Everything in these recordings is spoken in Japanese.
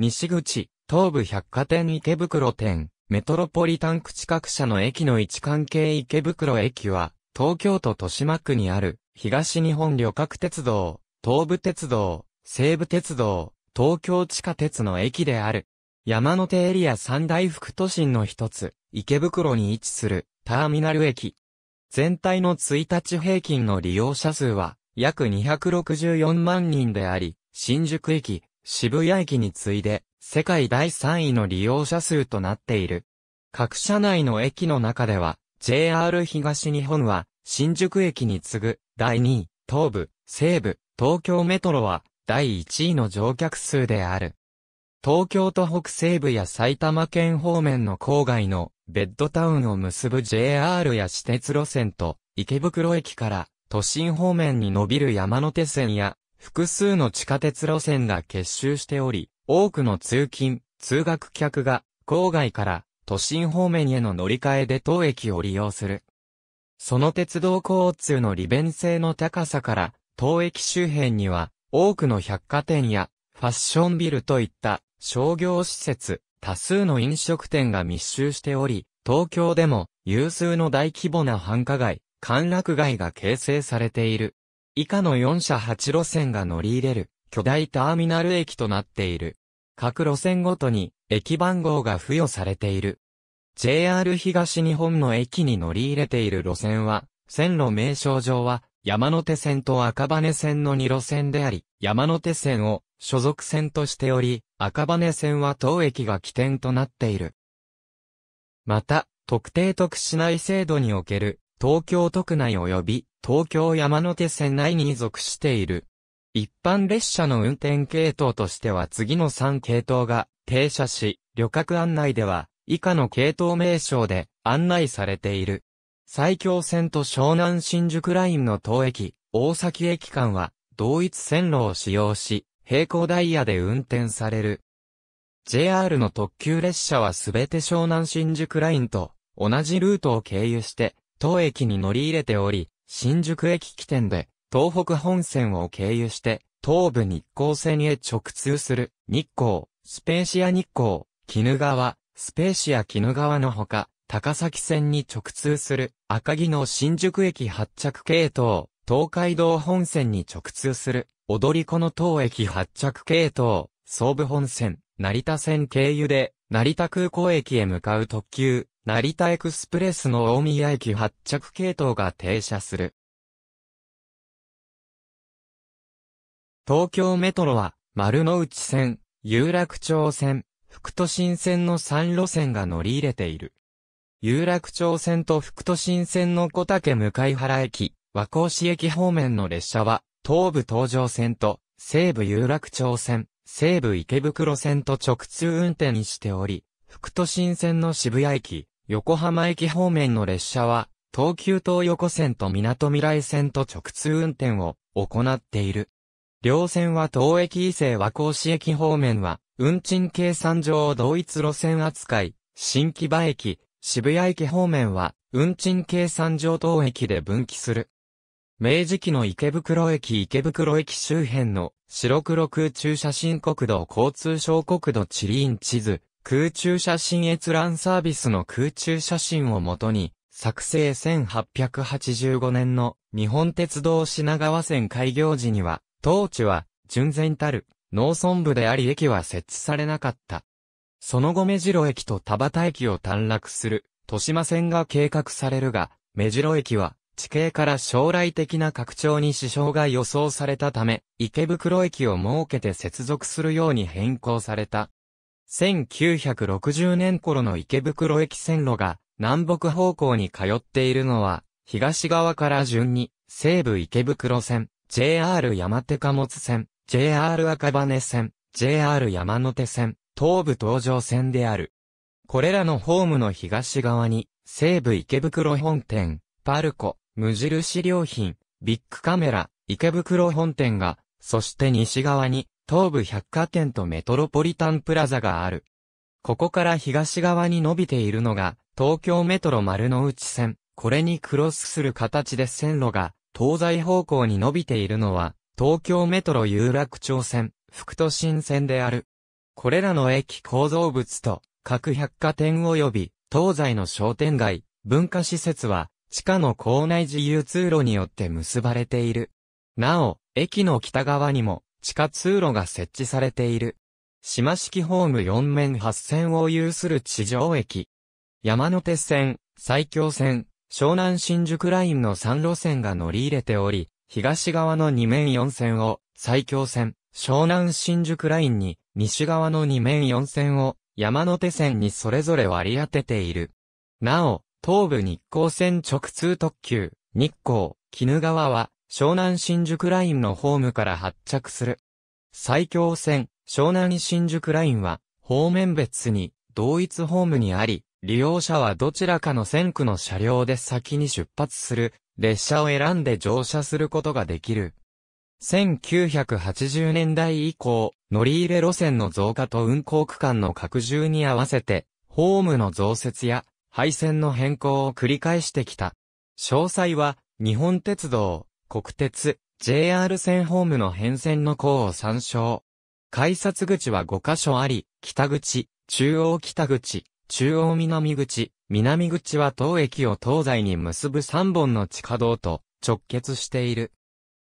西口、東武百貨店池袋店、メトロポリタン区近く社の駅の位置関係池袋駅は、東京都豊島区にある、東日本旅客鉄道、東武鉄道、西武鉄道、東京地下鉄の駅である。山手エリア三大副都心の一つ、池袋に位置する、ターミナル駅。全体の1日平均の利用者数は、約264万人であり、新宿駅、渋谷駅に次いで、世界第3位の利用者数となっている。各社内の駅の中では、JR 東日本は、新宿駅に次ぐ、第2位、東部、西部、東京メトロは、第1位の乗客数である。東京都北西部や埼玉県方面の郊外のベッドタウンを結ぶ JR や私鉄路線と池袋駅から都心方面に伸びる山手線や複数の地下鉄路線が結集しており、多くの通勤、通学客が郊外から都心方面への乗り換えで当駅を利用する。その鉄道交通の利便性の高さから、当駅周辺には多くの百貨店やファッションビルといった商業施設、多数の飲食店が密集しており、東京でも有数の大規模な繁華街、歓楽街が形成されている。以下の4社8路線が乗り入れる巨大ターミナル駅となっている。各路線ごとに駅番号が付与されている。JR 東日本の駅に乗り入れている路線は、線路名称上は山手線と赤羽線の2路線であり、山手線を所属線としており、赤羽線は当駅が起点となっている。また、特定特市内制度における東京都区内及び東京山手線内に属している。一般列車の運転系統としては次の3系統が停車し、旅客案内では以下の系統名称で案内されている。埼京線と湘南新宿ラインの当駅、大崎駅間は同一線路を使用し、平行ダイヤで運転される。JR の特急列車はすべて湘南新宿ラインと同じルートを経由して当駅に乗り入れており、新宿駅起点で東北本線を経由して東武日光線へ直通する日光、スペーシア日光、鬼怒川、スペーシア鬼怒川のほか、高崎線に直通する赤城の新宿駅発着系統、東海道本線に直通する踊り子の当駅発着系統、総武本線、成田線経由で成田空港駅へ向かう特急、成田エクスプレスの大宮駅発着系統が停車する。東京メトロは、丸の内線、有楽町線、副都心線の3路線が乗り入れている。有楽町線と副都心線の小竹向原駅、和光市駅方面の列車は、東武東上線と西武有楽町線、西武池袋線と直通運転にしており、副都心線の渋谷駅、横浜駅方面の列車は、東急東横線と港未来線と直通運転を行っている。両線は東駅伊勢和光市駅方面は、運賃計算上を同一路線扱い、新木場駅、渋谷駅方面は、運賃計算上東駅で分岐する。明治期の池袋駅池袋駅周辺の白黒空中写真国土交通省国土地理院地図、空中写真閲覧サービスの空中写真をもとに、作成1885年の日本鉄道品川線開業時には、当地は、純然たる、農村部であり駅は設置されなかった。その後目白駅と田端駅を短絡する、豊島線が計画されるが、目白駅は、地形から将来的な拡張に支障が予想されたため、池袋駅を設けて接続するように変更された。1960年頃の池袋駅線路が南北方向に通っているのは、東側から順に、西武池袋線、JR 山手貨物線、JR 赤羽線、JR 山手線、東武東上線である。これらのホームの東側に、西武池袋本店、パルコ、無印良品、ビッグカメラ、池袋本店が、そして西側に、東武百貨店とメトロポリタンプラザがある。ここから東側に伸びているのが、東京メトロ丸の内線。これにクロスする形で線路が、東西方向に伸びているのは、東京メトロ有楽町線、副都心線である。これらの駅構造物と、各百貨店及び、東西の商店街、文化施設は、地下の構内自由通路によって結ばれている。なお、駅の北側にも、地下通路が設置されている。島式ホーム4面8線を有する地上駅。山手線、埼京線、湘南新宿ラインの3路線が乗り入れており、東側の2面4線を埼京線、湘南新宿ラインに、西側の2面4線を山手線にそれぞれ割り当てている。なお、東武日光線直通特急、日光、鬼怒川は、湘南新宿ラインのホームから発着する。埼京線、湘南新宿ラインは、方面別に、同一ホームにあり、利用者はどちらかの線区の車両で先に出発する、列車を選んで乗車することができる。1980年代以降、乗り入れ路線の増加と運行区間の拡充に合わせて、ホームの増設や、配線の変更を繰り返してきた。詳細は、日本鉄道、国鉄、JR 線ホームの変遷の項を参照。改札口は5箇所あり、北口、中央北口、中央南口、南口は当駅を東西に結ぶ3本の地下道と直結している。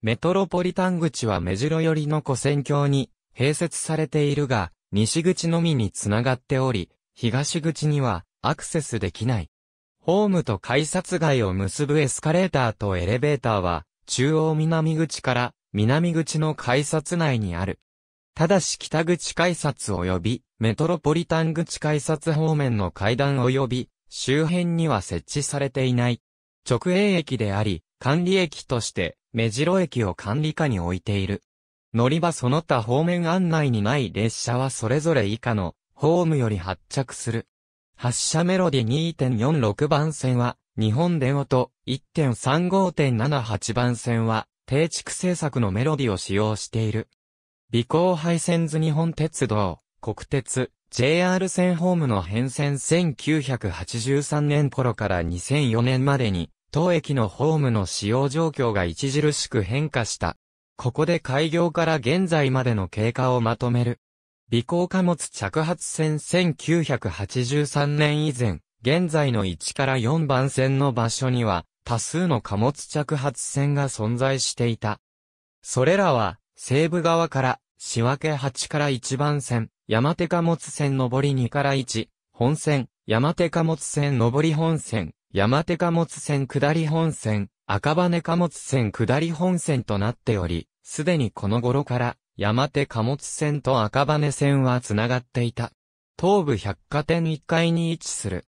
メトロポリタン口は目白寄りの古線橋に併設されているが、西口のみにつながっており、東口にはアクセスできない。ホームと改札外を結ぶエスカレーターとエレベーターは中央南口から南口の改札内にある。ただし北口改札及びメトロポリタン口改札方面の階段及び周辺には設置されていない。直営駅であり、管理駅として目白駅を管理下に置いている。乗り場その他方面案内にない列車はそれぞれ以下のホームより発着する。発車メロディ2.46番線は日本電音1.35.78番線は、定築制作のメロディを使用している。美行配線図日本鉄道、国鉄、JR 線ホームの変遷1983年頃から2004年までに、当駅のホームの使用状況が著しく変化した。ここで開業から現在までの経過をまとめる。美行貨物着発線1983年以前、現在の1から4番線の場所には、多数の貨物着発線が存在していた。それらは、西部側から、仕分け8から1番線、山手貨物線上り2から1、本線、山手貨物線上り本線、山手貨物線下り本線、赤羽貨物線下り本線となっており、すでにこの頃から、山手貨物線と赤羽線はつながっていた。東武百貨店1階に位置する、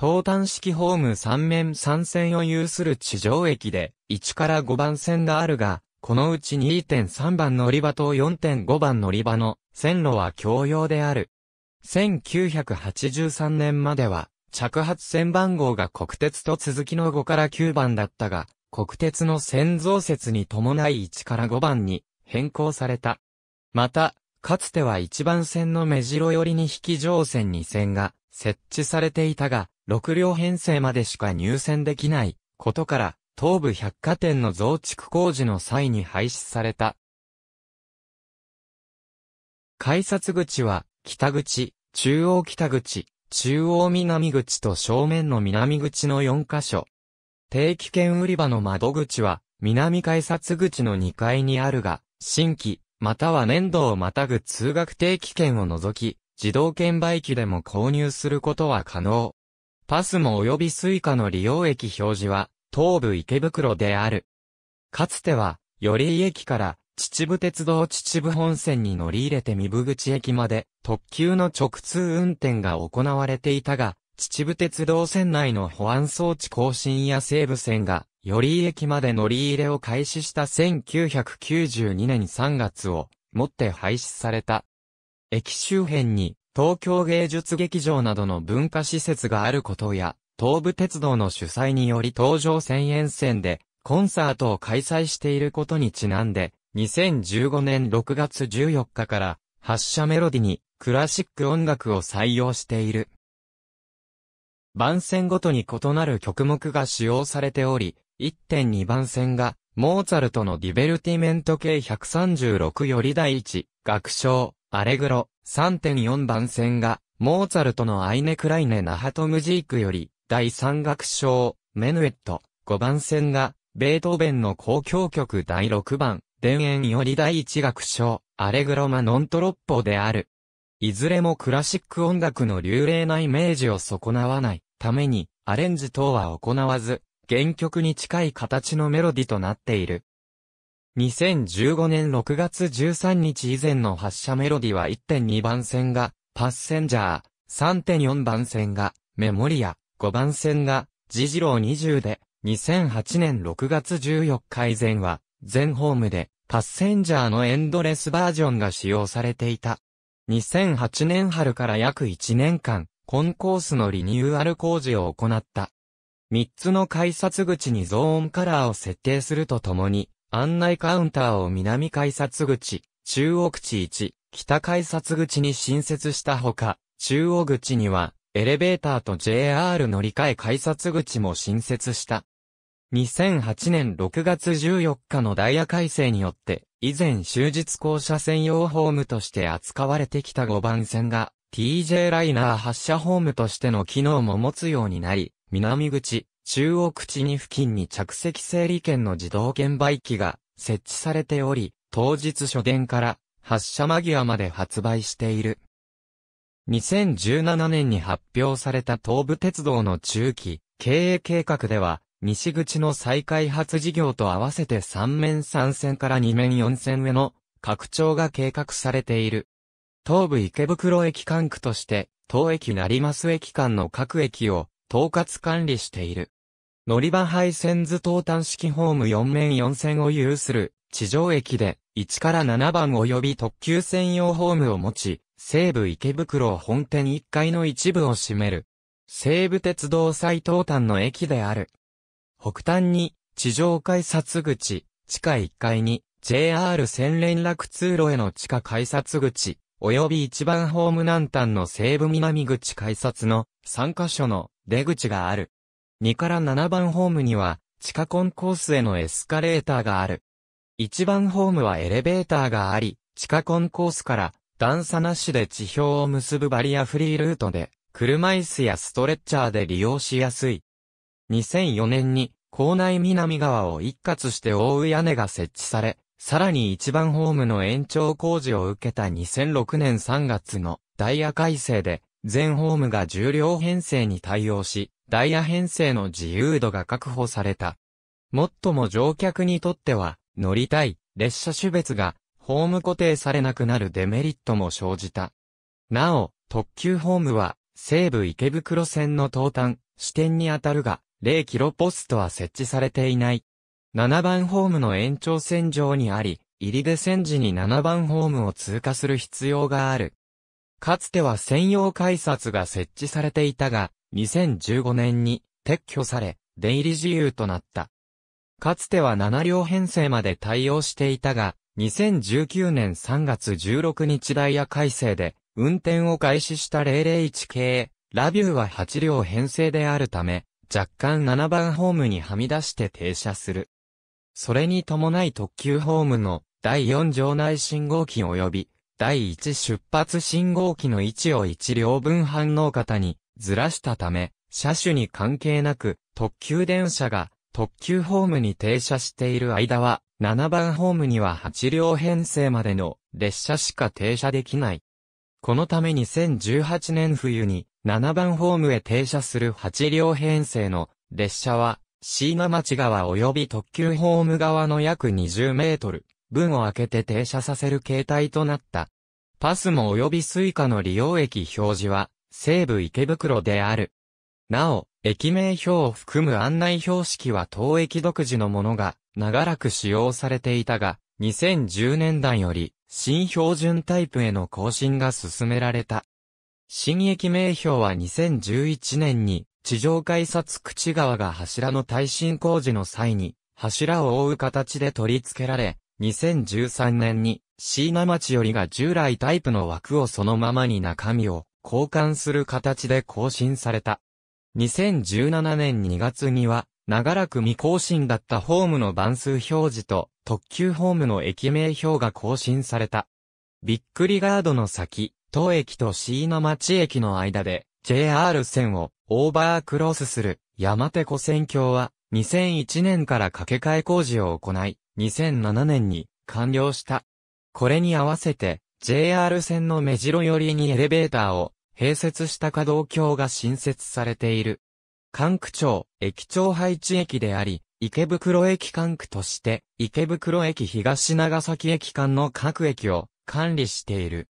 東端式ホーム3面3線を有する地上駅で、1から5番線があるが、このうち2.3番乗り場と4.5番乗り場の線路は共用である。1983年までは、着発線番号が国鉄と続きの5から9番だったが、国鉄の線増設に伴い1から5番に変更された。また、かつては1番線の目白寄りに引き乗線2線が設置されていたが、6両編成までしか入選できないことから、東武百貨店の増築工事の際に廃止された。改札口は、北口、中央北口、中央南口と正面の南口の4カ所。定期券売り場の窓口は、南改札口の2階にあるが、新規、または年度をまたぐ通学定期券を除き、自動券売機でも購入することは可能。パスモ及びスイカの利用駅表示は、東武池袋である。かつては、寄居駅から、秩父鉄道秩父本線に乗り入れて三部口駅まで、特急の直通運転が行われていたが、秩父鉄道線内の保安装置更新や西武線が、寄居駅まで乗り入れを開始した1992年3月を、もって廃止された。駅周辺に、東京芸術劇場などの文化施設があることや、東武鉄道の主催により東上線沿線でコンサートを開催していることにちなんで、2015年6月14日から発車メロディにクラシック音楽を採用している。番線ごとに異なる曲目が使用されており、1.2番線がモーツァルトのディベルティメント系136より第1、楽章、アレグロ、3.4番線が、モーツァルトのアイネ・クライネ・ナハトムジークより、第3楽章、メヌエット。5番線が、ベートーベンの交響曲第6番、田園より第1楽章、アレグロマ・ノントロッポである。いずれもクラシック音楽の流麗なイメージを損なわないために、アレンジ等は行わず、原曲に近い形のメロディとなっている。2015年6月13日以前の発車メロディは1.2番線がパッセンジャー、3.4番線がメモリア、5番線がジジロー20で、2008年6月14日以前は全ホームでパッセンジャーのエンドレスバージョンが使用されていた。2008年春から約1年間、コンコースのリニューアル工事を行った。3つの改札口にゾーンカラーを設定するとともに、案内カウンターを南改札口、中央口1、北改札口に新設したほか、中央口には、エレベーターと JR 乗り換え改札口も新設した。2008年6月14日のダイヤ改正によって、以前終日降車専用ホームとして扱われてきた5番線が、TJ ライナー発車ホームとしての機能も持つようになり、南口、中央口に付近に着席整理券の自動券売機が設置されており、当日初電から発車間際まで発売している。2017年に発表された東武鉄道の中期経営計画では、西口の再開発事業と合わせて3面3線から2面4線への拡張が計画されている。東武池袋駅管区として、東駅成増駅間の各駅を統括管理している。乗り場配線図東端式ホーム4面4線を有する地上駅で1から7番及び特急専用ホームを持ち、西武池袋本店1階の一部を占める。西武鉄道最東端の駅である。北端に地上改札口、地下1階に JR 線連絡通路への地下改札口、及び一番ホーム南端の西部南口改札の3カ所の出口がある。2から7番ホームには地下コンコースへのエスカレーターがある。1番ホームはエレベーターがあり、地下コンコースから段差なしで地表を結ぶバリアフリールートで、車椅子やストレッチャーで利用しやすい。2004年に、校内南側を一括して覆う屋根が設置され、さらに一番ホームの延長工事を受けた2006年3月のダイヤ改正で、全ホームが重量編成に対応し、ダイヤ編成の自由度が確保された。もっとも乗客にとっては、乗りたい、列車種別が、ホーム固定されなくなるデメリットも生じた。なお、特急ホームは、西武池袋線の東端、支店にあたるが、0キロポストは設置されていない。7番ホームの延長線上にあり、入り出線時に7番ホームを通過する必要がある。かつては専用改札が設置されていたが、2015年に撤去され、出入り自由となった。かつては7両編成まで対応していたが、2019年3月16日ダイヤ改正で、運転を開始した001系、ラビューは8両編成であるため、若干7番ホームにはみ出して停車する。それに伴い特急ホームの第4場内信号機及び第1出発信号機の位置を1両分反応型にずらしたため、車種に関係なく特急電車が特急ホームに停車している間は7番ホームには8両編成までの列車しか停車できない。このため2018年冬に7番ホームへ停車する8両編成の列車は椎名町側及び特急ホーム側の約20メートル分を開けて停車させる形態となった。パスも及びスイカの利用駅表示は西武池袋である。なお、駅名表を含む案内標識は当駅独自のものが長らく使用されていたが、2010年代より新標準タイプへの更新が進められた。新駅名表は2011年に地上改札口側が柱の耐震工事の際に、柱を覆う形で取り付けられ、2013年に、椎名町よりが従来タイプの枠をそのままに中身を交換する形で更新された。2017年2月には、長らく未更新だったホームの番数表示と特急ホームの駅名表が更新された。びっくりガードの先、当駅と椎名町駅の間で JR 線をオーバークロスする山手湖線橋は2001年から掛け替え工事を行い、2007年に完了した。これに合わせて JR 線の目白寄りにエレベーターを併設した可動橋が新設されている。関区町、駅長配置駅であり、池袋駅管区として、池袋駅東長崎駅間の各駅を管理している。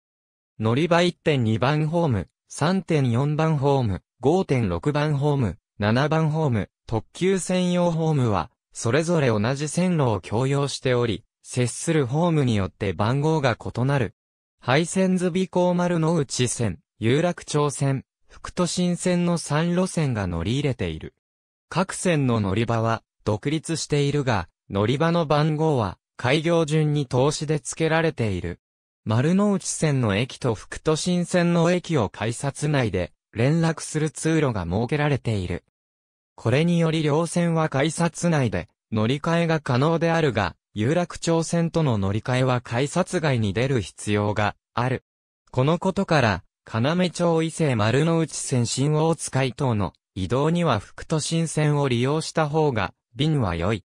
乗り場1.2番ホーム、3.4番ホーム、5.6番ホーム、7番ホーム、特急専用ホームは、それぞれ同じ線路を共用しており、接するホームによって番号が異なる。廃線図備港丸の内線、有楽町線、福都新線の3路線が乗り入れている。各線の乗り場は独立しているが、乗り場の番号は開業順に投資で付けられている。丸の内線の駅と副都心線の駅を改札内で連絡する通路が設けられている。これにより両線は改札内で乗り換えが可能であるが、有楽町線との乗り換えは改札外に出る必要がある。このことから、金目町伊勢丸の内線新大塚伊等の移動には副都心線を利用した方が、便は良い。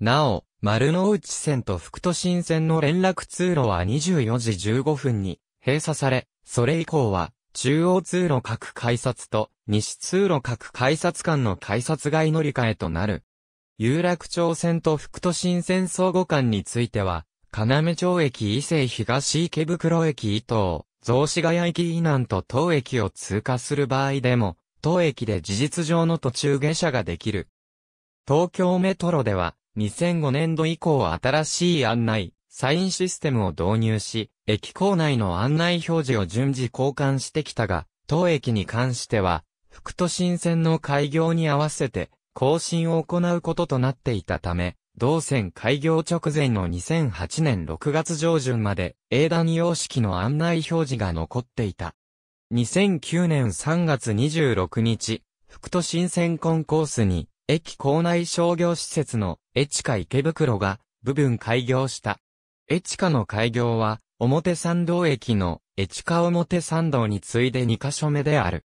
なお、丸の内線と副都心線の連絡通路は24時15分に閉鎖され、それ以降は中央通路各改札と西通路各改札間の改札外乗り換えとなる。有楽町線と副都心線相互間については、金目町駅伊勢東池袋駅伊東、雑司ヶ谷駅以南と当駅を通過する場合でも、当駅で事実上の途中下車ができる。東京メトロでは、2005年度以降新しい案内、サインシステムを導入し、駅構内の案内表示を順次交換してきたが、当駅に関しては、副都心線の開業に合わせて、更新を行うこととなっていたため、同線開業直前の2008年6月上旬まで、英断様式の案内表示が残っていた。2009年3月26日、副都心線コンコースに、駅構内商業施設のエチカ池袋が部分開業した。エチカの開業は表参道駅のエチカ表参道に次いで2カ所目である。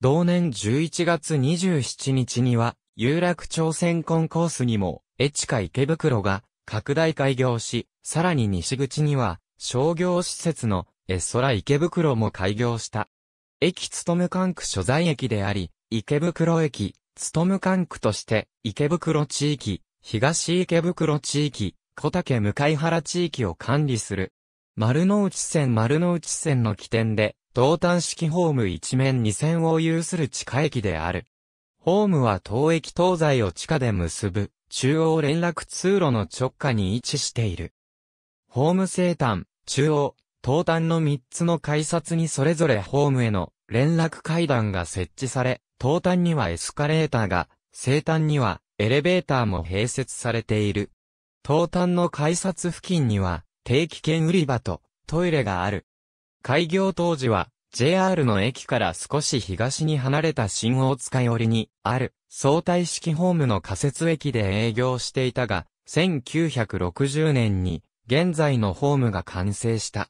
同年11月27日には有楽町線コンコースにもエチカ池袋が拡大開業し、さらに西口には商業施設のエソラ池袋も開業した。駅勤む管区所在駅であり、池袋駅、む管区として、池袋地域、東池袋地域、小竹向原地域を管理する。丸の内線丸の内線の起点で、東端式ホーム一面二線を有する地下駅である。ホームは東駅東西を地下で結ぶ、中央連絡通路の直下に位置している。ホーム西端、中央、東端の三つの改札にそれぞれホームへの連絡階段が設置され、東端にはエスカレーターが、西端にはエレベーターも併設されている。東端の改札付近には定期券売り場とトイレがある。開業当時は JR の駅から少し東に離れた新大塚寄りにある相対式ホームの仮設駅で営業していたが、1960年に現在のホームが完成した。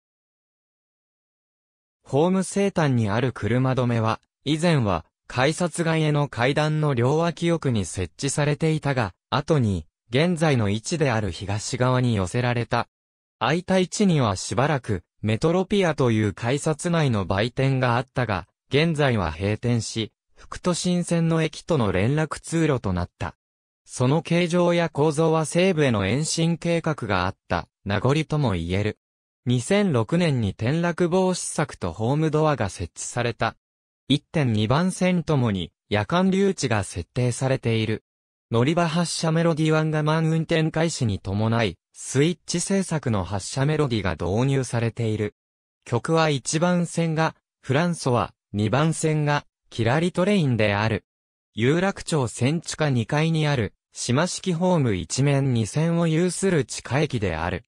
ホーム西端にある車止めは、以前は改札外への階段の両脇奥に設置されていたが、後に、現在の位置である東側に寄せられた。空いた位置にはしばらく、メトロピアという改札内の売店があったが、現在は閉店し、副都心線の駅との連絡通路となった。その形状や構造は西部への延伸計画があった名残とも言える。2006年に転落防止策とホームドアが設置された。1.2番線ともに夜間留置が設定されている。乗り場発車メロディワンガマン運転開始に伴い、スイッチ制作の発車メロディが導入されている。曲は1番線が、フランソワ、2番線が、キラリトレインである。有楽町線地下2階にある、島式ホーム一面2線を有する地下駅である。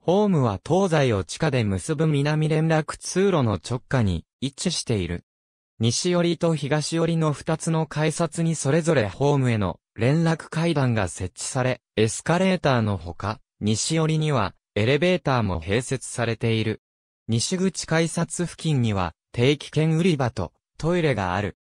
ホームは東西を地下で結ぶ南連絡通路の直下に位置している。西寄りと東寄りの2つの改札にそれぞれホームへの連絡階段が設置され、エスカレーターのほか、西寄りにはエレベーターも併設されている。西口改札付近には定期券売り場とトイレがある。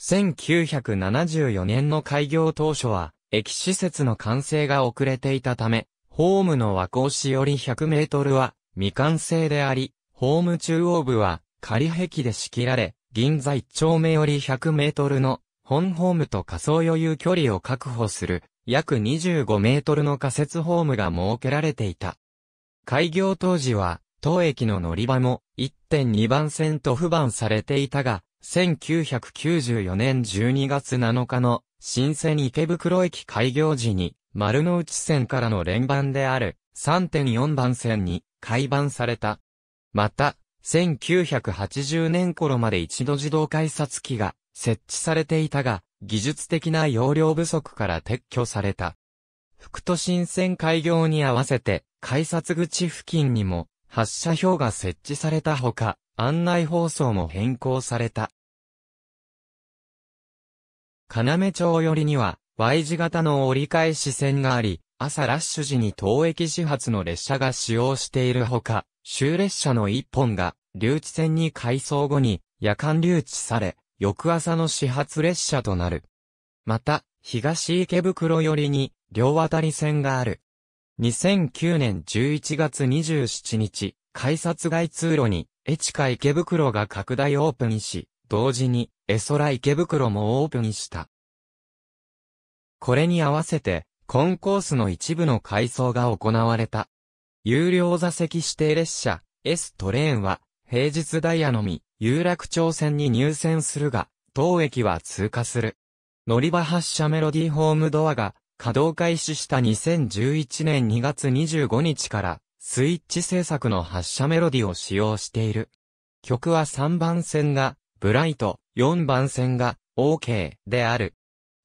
1974年の開業当初は、駅施設の完成が遅れていたため、ホームの和光市より100メートルは未完成であり、ホーム中央部は仮壁で仕切られ、銀座1丁目より100メートルの本ホームと仮想余裕距離を確保する約25メートルの仮設ホームが設けられていた。開業当時は当駅の乗り場も1.2番線と不番されていたが、1994年12月7日の新鮮池袋駅開業時に丸の内線からの連番である3.4番線に改番された。また、1980年頃まで一度自動改札機が設置されていたが、技術的な容量不足から撤去された。副都心線開業に合わせて、改札口付近にも発車表が設置されたほか、案内放送も変更された。要町寄りには Y 字型の折り返し線があり、朝ラッシュ時に当駅始発の列車が使用しているほか、終列車の一本が留置線に改装後に夜間留置され、翌朝の始発列車となる。また、東池袋寄りに両渡り線がある。2009年11月27日、改札外通路に、エチカ池袋が拡大オープンし、同時に、エソラ池袋もオープンした。これに合わせて、コンコースの一部の改装が行われた。有料座席指定列車 S トレーンは平日ダイヤのみ有楽町線に入線するが当駅は通過する。乗り場発車メロディーホームドアが稼働開始した2011年2月25日からスイッチ制作の発車メロディを使用している。曲は3番線がブライト、4番線が OK である。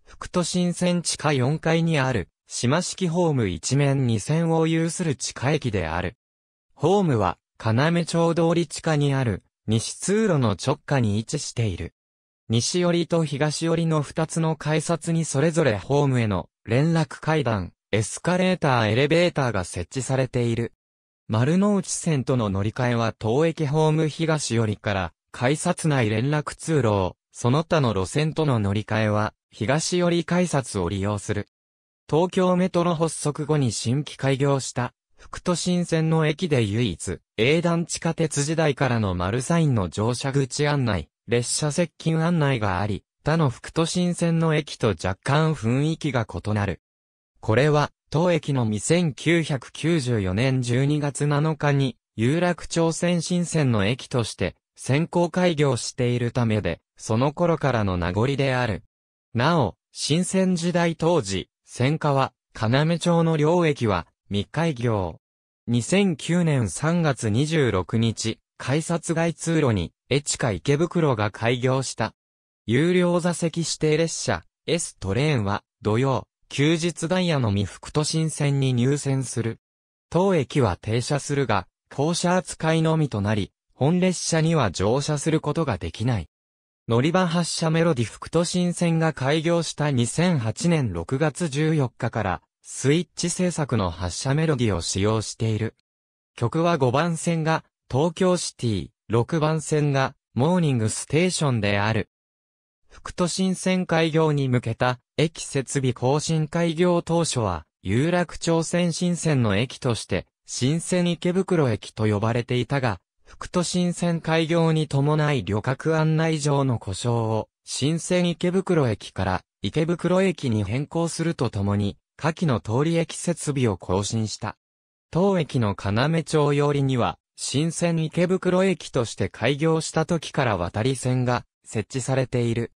副都心線地下4階にある島式ホーム一面二線を有する地下駅である。ホームは、要町通り地下にある、西通路の直下に位置している。西寄りと東寄りの二つの改札にそれぞれホームへの連絡階段、エスカレーターエレベーターが設置されている。丸の内線との乗り換えは東駅ホーム東寄りから改札内連絡通路を、その他の路線との乗り換えは東寄り改札を利用する。東京メトロ発足後に新規開業した、副都心線の駅で唯一、営団地下鉄時代からの丸サインの乗車口案内、列車接近案内があり、他の副都心線の駅と若干雰囲気が異なる。これは、当駅の1994年12月7日に、有楽町線新線の駅として、先行開業しているためで、その頃からの名残である。なお、新線時代当時、戦火は、金目町の領域は、密会業。2009年3月26日、改札外通路に、エチカ池袋が開業した。有料座席指定列車、S トレーンは、土曜、休日ダイヤの未福都心線に入線する。当駅は停車するが、降車扱いのみとなり、本列車には乗車することができない。乗り場発車メロディ副都心線が開業した2008年6月14日から、スイッチ制作の発車メロディを使用している。曲は5番線が、東京シティ、6番線が、モーニングステーションである。副都心線開業に向けた、駅設備更新開業当初は、有楽町線新線の駅として、新線池袋駅と呼ばれていたが、副都心線開業に伴い旅客案内状の故障を、新線池袋駅から池袋駅に変更するとともに、下記の通り駅設備を更新した。当駅の要町寄りには、新線池袋駅として開業した時から渡り線が設置されている。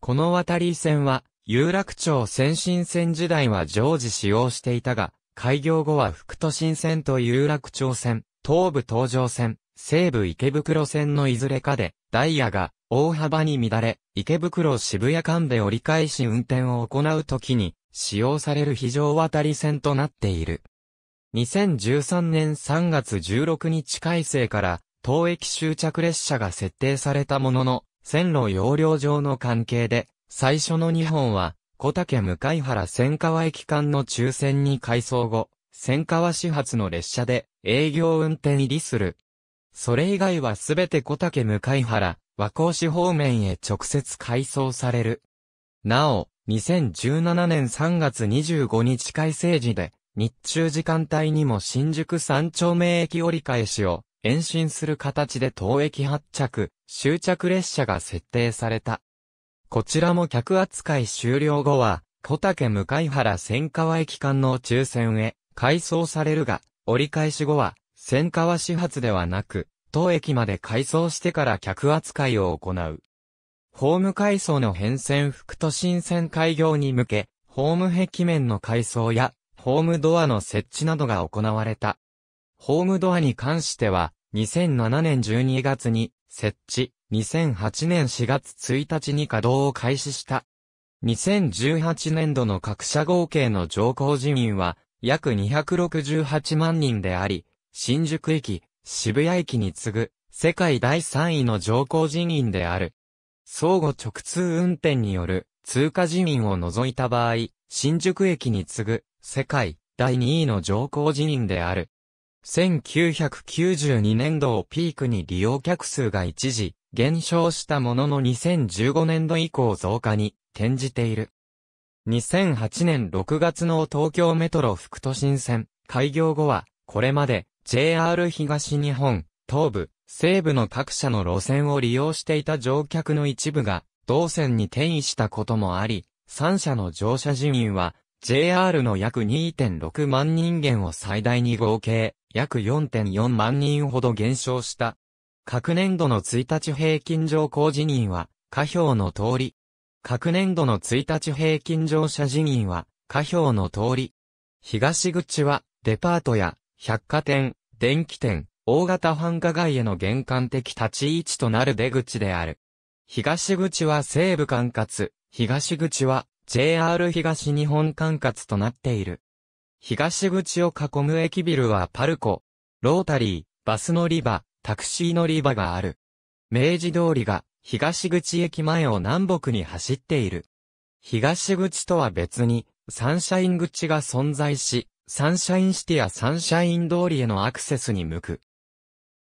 この渡り線は、有楽町先進線時代は常時使用していたが、開業後は副都心線と有楽町線、東武東上線、西武池袋線のいずれかで、ダイヤが大幅に乱れ、池袋渋谷間で折り返し運転を行うときに、使用される非常渡り線となっている。2013年3月16日改正から、当駅終着列車が設定されたものの、線路容量上の関係で、最初の2本は、小竹向原千川駅間の中線に改装後、千川始発の列車で営業運転入りする。それ以外はすべて小竹向原、和光市方面へ直接改装される。なお、2017年3月25日改正時で、日中時間帯にも新宿三丁目駅折り返しを延伸する形で当駅発着、終着列車が設定された。こちらも客扱い終了後は、小竹向原千川駅間の抽選へ改装されるが、折り返し後は千川始発ではなく、当駅まで改装してから客扱いを行う。ホーム改装の変遷副都心線開業に向け、ホーム壁面の改装や、ホームドアの設置などが行われた。ホームドアに関しては、2007年12月に設置、2008年4月1日に稼働を開始した。2018年度の各社合計の乗降人員は、約268万人であり、新宿駅、渋谷駅に次ぐ、世界第3位の乗降人員である。相互直通運転による通過人員を除いた場合、新宿駅に次ぐ世界第2位の乗降人員である。1992年度をピークに利用客数が一時減少したものの2015年度以降増加に転じている。2008年6月の東京メトロ副都心線開業後はこれまで JR 東日本、東部、西部の各社の路線を利用していた乗客の一部が、同線に転移したこともあり、3社の乗車人員は、JR の約2.6万人減を最大に合計、約4.4万人ほど減少した。各年度の1日平均乗降人員は、下表の通り。各年度の1日平均乗車人員は、下表の通り。東口は、デパートや百貨店、電気店、大型繁華街への玄関的立ち位置となる出口である。東口は西部管轄、東口は JR 東日本管轄となっている。東口を囲む駅ビルはパルコ、ロータリー、バス乗り場、タクシー乗り場がある。明治通りが東口駅前を南北に走っている。東口とは別に、サンシャイン口が存在し、サンシャインシティやサンシャイン通りへのアクセスに向く。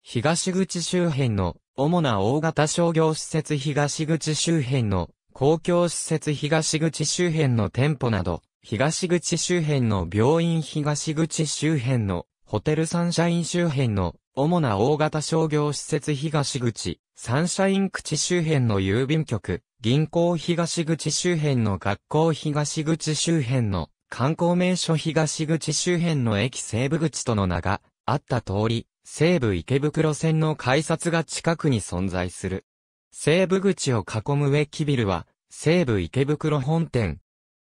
東口周辺の主な大型商業施設東口周辺の公共施設東口周辺の店舗など、東口周辺の病院東口周辺のホテルサンシャイン周辺の主な大型商業施設東口、サンシャイン口周辺の郵便局、銀行東口周辺の学校東口周辺の観光名所東口周辺の駅西部口との名があった通り、西武池袋線の改札が近くに存在する。西部口を囲む植木ビルは、西武池袋本店。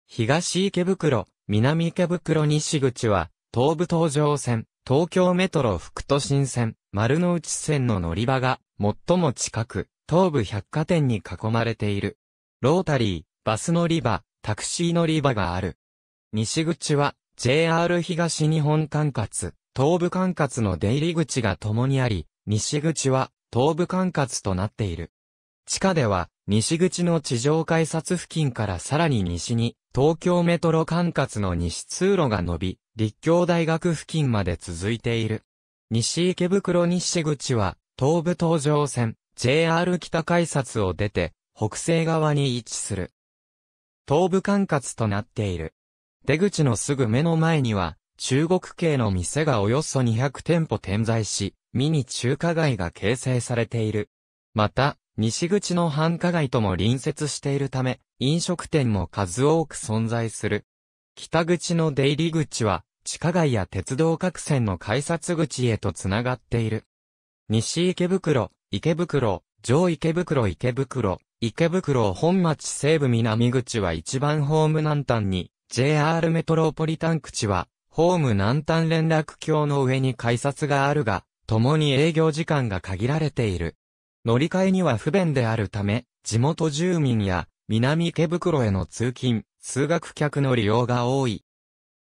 東池袋、南池袋西口は、東武東上線、東京メトロ副都心線、丸の内線の乗り場が、最も近く、東武百貨店に囲まれている。ロータリー、バス乗り場、タクシー乗り場がある。西口は JR 東日本管轄、東部管轄の出入り口が共にあり、西口は東部管轄となっている。地下では、西口の地上改札付近からさらに西に、東京メトロ管轄の西通路が伸び、立教大学付近まで続いている。西池袋西口は、東武東上線、JR 北改札を出て、北西側に位置する。東部管轄となっている。出口のすぐ目の前には、中国系の店がおよそ200店舗点在し、ミニ中華街が形成されている。また、西口の繁華街とも隣接しているため、飲食店も数多く存在する。北口の出入り口は、地下街や鉄道各線の改札口へとつながっている。西池袋、池袋、上池袋池袋、池袋本町西部南口は一番ホーム南端に、JR メトロポリタン口は、ホーム南端連絡橋の上に改札があるが、共に営業時間が限られている。乗り換えには不便であるため、地元住民や南池袋への通勤、通学客の利用が多い。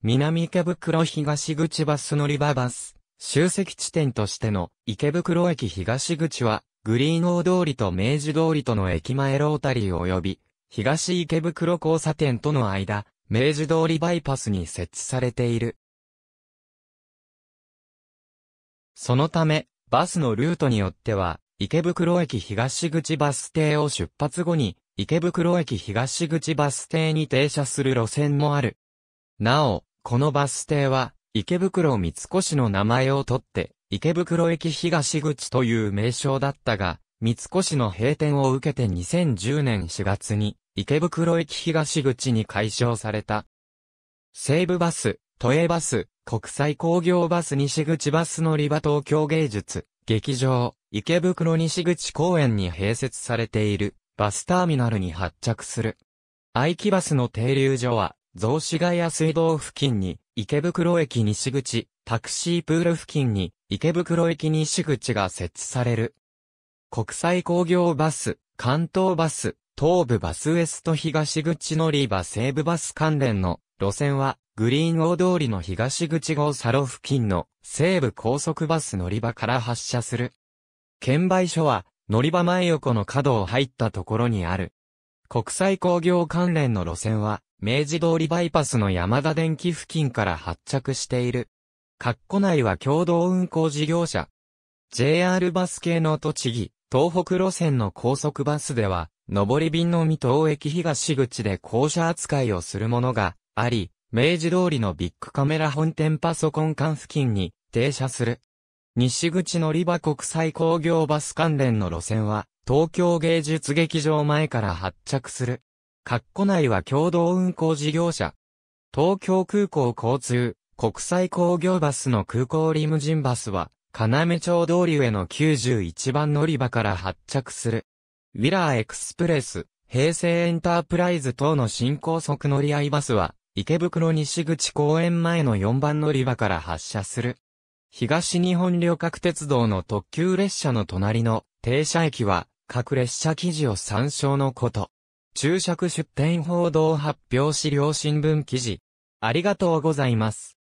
南池袋東口バス乗り場バス、集積地点としての池袋駅東口は、グリーン大通りと明治通りとの駅前ロータリー及び、東池袋交差点との間、明治通りバイパスに設置されている。そのため、バスのルートによっては、池袋駅東口バス停を出発後に、池袋駅東口バス停に停車する路線もある。なお、このバス停は、池袋三越の名前を取って、池袋駅東口という名称だったが、三越の閉店を受けて2010年4月に、池袋駅東口に解消された。西武バス、都営バス、国際工業バス西口バス乗り場東京芸術、劇場、池袋西口公園に併設されているバスターミナルに発着する。愛機バスの停留所は、雑司ヶ谷水道付近に、池袋駅西口、タクシープール付近に、池袋駅西口が設置される。国際工業バス、関東バス、東武バスウエスト東口乗り場西武バス関連の路線は、グリーン大通りの東口号サロ付近の西武高速バス乗り場から発車する。券売所は、乗り場前横の角を入ったところにある。国際工業関連の路線は、明治通りバイパスの山田電機付近から発着している。括弧内は共同運行事業者。JR バス系の栃木、東北路線の高速バスでは、上り便の水戸駅東口で校舎扱いをするものがあり、明治通りのビッグカメラ本店パソコン館付近に停車する。西口乗り場国際工業バス関連の路線は、東京芸術劇場前から発着する。括弧内は共同運行事業者。東京空港交通、国際工業バスの空港リムジンバスは、金目町通り上の91番乗り場から発着する。ウィラーエクスプレス、平成エンタープライズ等の新高速乗り合いバスは、池袋西口公園前の4番乗り場から発車する。東日本旅客鉄道の特急列車の隣の停車駅は、各列車記事を参照のこと。注釈出店報道発表資料新聞記事。ありがとうございます。